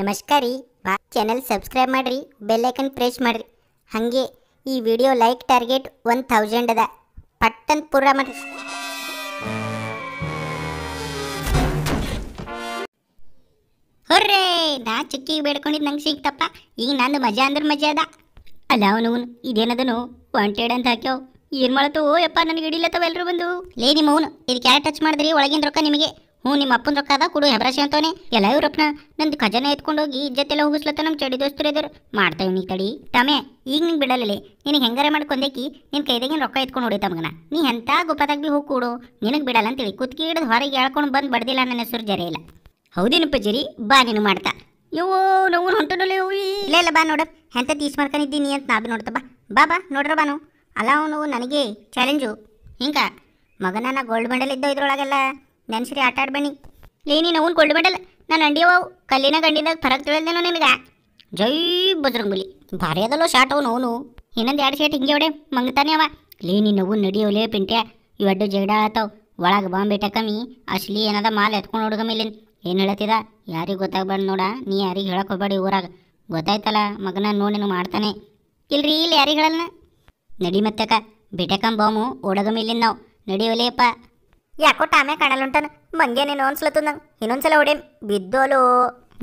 ನಮಸ್ಕಾರ ರೀ ಬಾ ಚಾನಲ್ ಸಬ್ಸ್ಕ್ರೈಬ್ ಮಾಡಿರಿ ಬೆಲ್ಲೈಕನ್ ಪ್ರೆಸ್ ಮಾಡಿರಿ ಹಾಗೆ ಈ video like target one thousand ಅದ ಪಟ್ಟನ್ ಪೂರ ಮಾಡಿರಿ ಹೊರ್ರೇ ನಾ ಚಿಕ್ಕಿಗೆ ಬೇಡ್ಕೊಂಡಿದ್ದು ನಂಗೆ ಸಿಕ್ತಪ್ಪ ಈಗ ನಂದು ಮಜಾ ಅಂದ್ರೆ ಮಜಾ ಅದ ಅಲ್ಲ ಅವನು ಇದೇನದನು ವಾಂಟೆಡ್ ಅಂತ ಹಾಕ್ಯಾವ ಏನು ಮಾಡತ್ತೋ ಯಪ್ಪ ನನಗೆ ಹಿಡಿಲತ್ತವ ಎಲ್ಲರೂ ಬಂದು ಲೇ ನಿಮ್ಮ ಅವನು ಇದಕ್ಕೆ ಟಚ್ ಮಾಡಿದ್ರಿ ಒಳಗಿನ ರೊಕ್ಕ ನಿಮಗೆ ಹ್ಞೂ ನಿಮ್ಮ ಅಪ್ಪನ ರೊಕ್ಕ ಅದ ಕೊಡು ಹೆಬ್ರಾಶಿ ಅಂತಾನೆ ಎಲ್ಲ ಇವ್ರಪ್ಪನ ನಂದು ಖಜಾನೆ ಹೋಗಿ ಇಜ್ಜತ್ತೆಲ್ಲ ಹೋಗಿಸ್ಲತ್ತ ನಮ್ಮ ಚಡಿ ದೋಸ್ತರು ಎದುರು ಮಾಡ್ತಾವೆ ನೀ ತಡಿ ತಮೆ ಈಗ ನಿಂಗೆ ಬಿಡಲಿಲ್ಲ ನಿನಗೆ ಹೆಂಗಾರ ಮಾಡ್ಕೊಂಡೇಕಿ ನಿನ್ನ ಕೈದಾಗಿನ ರೊಕ್ಕ ಎತ್ಕೊಂಡು ಹೊಡಿ ತಮಗನ ನೀ ಎಂಥ ಗುಪ್ಪದಾಗ ಭೀ ಹೋಗಿ ಕೊಡು ನಿನಗೆ ಬಿಡಲ್ಲ ಅಂತೇಳಿ ಕುತ್ತಿಗೆ ಹಿಡಿದು ಹೊರಗೆ ಹೇಳ್ಕೊಂಡು ಬಂದು ಬಡ್ದಿಲ್ಲ ನನ್ನ ಹೆಸರು ಜರೆಯಿಲ್ಲ ಇಲ್ಲ ಹೌದೇನಪ್ಪ ಜರಿ ಬಾ ನೀನು ಮಾಡ್ತಾ ಇವು ನೋವು ಹೊಂಟನಲ್ಲ ಇಲ್ಲ ಇಲ್ಲ ಬಾ ನೋಡು ಎಂಥ ತೀಸ್ ಮಾಡ್ಕೊಂಡಿದ್ದೀನಿ ಅಂತ ನಾ ಬಿ ನೋಡ್ತಾ ಬಾ ಬಾ ಬಾ ನೋಡ್ರ ಬಾನು ಅಲ್ಲ ಅವನು ನನಗೆ ಚಾಲೆಂಜು ಹಿಂಗೆ ಮಗನ ಗೋಲ್ಡ್ ಮೆಡಲ್ ಇದ್ದ ಇದ್ರೊಳಗೆಲ್ಲ ನೆನ್ಸ್ರಿ ಆಟ ಆಡ್ ಬನ್ನಿ ಲೇ ನೀನು ಅವನು ಕೊಡ್ಲಿ ನಾನು ಅಂಡಿಯವು ಕಲ್ಲಿನ ಗಂಡಿನಾಗ ಫರಕ್ ತಿಳಿದೇನೋ ನಿಮಗೆ ಜೈ ಬಜರಂಗುಲಿ ಭಾರಿ ಅದಲ್ಲೋ ಶಾಟ್ ಅವನು ಅವನು ಇನ್ನೊಂದು ಎರಡು ಶಾಟ್ ಹಿಂಗೆ ಹೊಡೆ ಮಂಗ್ತಾನೆ ಅವ ಲೇ ನೀನು ನಡಿ ನಡಿಯೋಲೇ ಪಿಂಟ್ಯ ಇವಡ್ಡು ಜಗಡ ಆತಾವ ಒಳಗೆ ಇಟ್ಟ ಕಮ್ಮಿ ಅಸ್ಲಿ ಏನದ ಮಾಲ್ ಎತ್ಕೊಂಡು ಹುಡುಗಮ್ಮ ಏನು ಹೇಳತ್ತಿದ ಯಾರಿಗೆ ಗೊತ್ತಾಗ್ಬಾರ್ದು ನೋಡ ನೀ ಯಾರಿಗೆ ಹೇಳಕ್ಕೆ ಹೋಗ್ಬೇಡಿ ಊರಾಗ ಗೊತ್ತಾಯ್ತಲ್ಲ ಮಗನ ನೋಡಿ ಮಾಡ್ತಾನೆ ಇಲ್ರಿ ಇಲ್ಲಿ ಯಾರಿಗೆ ಹೇಳಲ್ಲ ನಡಿ ಮತ್ತಕ್ಕ ಬಿಟಕಂ ಬಾಮು ಓಡಗಮ್ ಇಲ್ಲಿಂದ ನಾವು ನಡಿಯೋಲೇಪ್ಪ ಯಾಕೋ ಟಾಮೆ ಕಾಣಲ್ಲುಂಟಾನ ಮಂಗೆ ನೀನು ಒಂದ್ಸಲತ್ತು ನಂಗೆ ಇನ್ನೊಂದ್ಸಲ ಹೊಡೆ ಬಿದ್ದೋಲು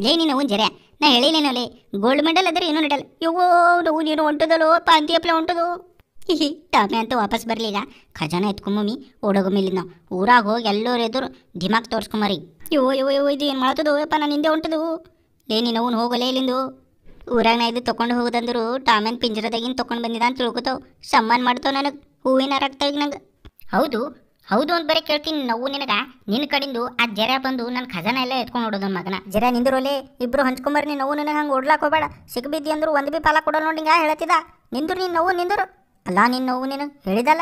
ಲೇ ನೀನು ಅವ್ನು ಜರೆ ನಾ ಲೇ ಗೋಲ್ಡ್ ಮೆಡಲ್ ಅದ್ರೆ ಏನೂ ನಡಲ್ ಇವೋ ನೋವು ನೀನು ಹೊಂಟದಲ್ಲೋ ಪಾಂತಿ ಅಪ್ಲ ಹೊಂಟದು ಹಿ ಟಾಮೆ ಅಂತ ವಾಪಸ್ ಬರಲಿಲ್ಲ ಖಜಾನೆ ಎತ್ಕೊಂಬಮ್ಮಿ ಓಡೋಗಮ್ಮಿಲ್ಲ ನಾವು ಊರಾಗ ಹೋಗಿ ಎಲ್ಲರ ಎದುರು ದಿಮಾಕ್ ತೋರಿಸ್ಕೊಂಬರಿ ಯೋ ಯೋ ಯೋ ಇದು ಏನು ಮಾಡ್ತದೋ ಅಪ್ಪ ನಾನು ಹಿಂದೆ ಹೊಂಟದು ಲೇ ನೀನು ಅವ್ನು ಹೋಗಲೇ ಇಲ್ಲಿಂದು ಊರಾಗ ನಾ ಇದು ತೊಗೊಂಡು ಹೋಗೋದಂದ್ರು ಟಾಮೆನ್ ಪಿಂಜರದಾಗಿನ ತೊಗೊಂಡು ಬಂದಿದ್ದ ಅಂತ ತಿಳ್ಕೊತಾವ್ ಸಮ್ಮಾನ ಮಾಡ್ತಾವ ನನಗೆ ಹೂವಿನ ರಕ್ತ ಈಗ ನಂಗೆ ಹೌದು ಹೌದು ಅಂತ ಬರೀ ಕೇಳ್ತೀನಿ ನೋವು ನಿನಗ ನಿನ್ನ ಕಡಿಂದು ಆ ಜರ ಬಂದು ನನ್ನ ಖಜಾನ ಎಲ್ಲ ಎತ್ಕೊಂಡು ಹೊಡೋದ ಮಗನ ಜರ ನಿಂದಿರೋಲೆ ಇಬ್ರು ಹಂಚ್ಕೊಂಬರ್ ನೀನು ನೋವು ನಿನಗೆ ಹಂಗೆ ಓಡ್ಲಾಕ್ ಹೋಗಬೇಡ ಸಿಗ್ಬಿದ್ದಿ ಅಂದ್ರೆ ಒಂದು ಬಿ ಪಾಲ ಕೊಡೋಲ್ಲ ನೋಡಿ ಹಿಂಗೆ ನಿಂದ್ರು ನೀನು ನೋವು ನಿಂದರು ಅಲ್ಲ ನಿನ್ನ ನೋವು ನೀನು ಹೇಳಿದಲ್ಲ